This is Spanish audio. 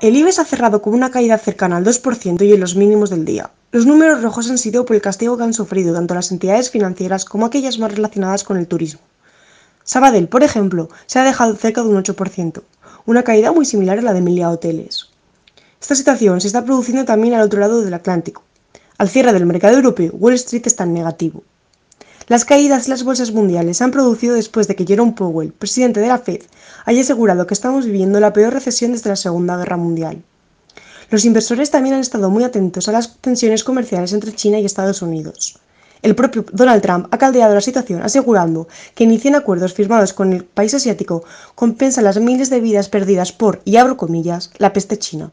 El IBEX ha cerrado con una caída cercana al 2% y en los mínimos del día. Los números rojos han sido por el castigo que han sufrido tanto las entidades financieras como aquellas más relacionadas con el turismo. Sabadell, por ejemplo, se ha dejado cerca de un 8%, una caída muy similar a la de Emilia Hoteles. Esta situación se está produciendo también al otro lado del Atlántico. Al cierre del mercado europeo, Wall Street está en negativo, las caídas en las bolsas mundiales se han producido después de que Jerome Powell, presidente de la Fed, haya asegurado que estamos viviendo la peor recesión desde la Segunda Guerra Mundial. Los inversores también han estado muy atentos a las tensiones comerciales entre China y Estados Unidos. El propio Donald Trump ha caldeado la situación asegurando que ni acuerdos firmados con el país asiático compensan las miles de vidas perdidas por, y abro comillas, la peste china.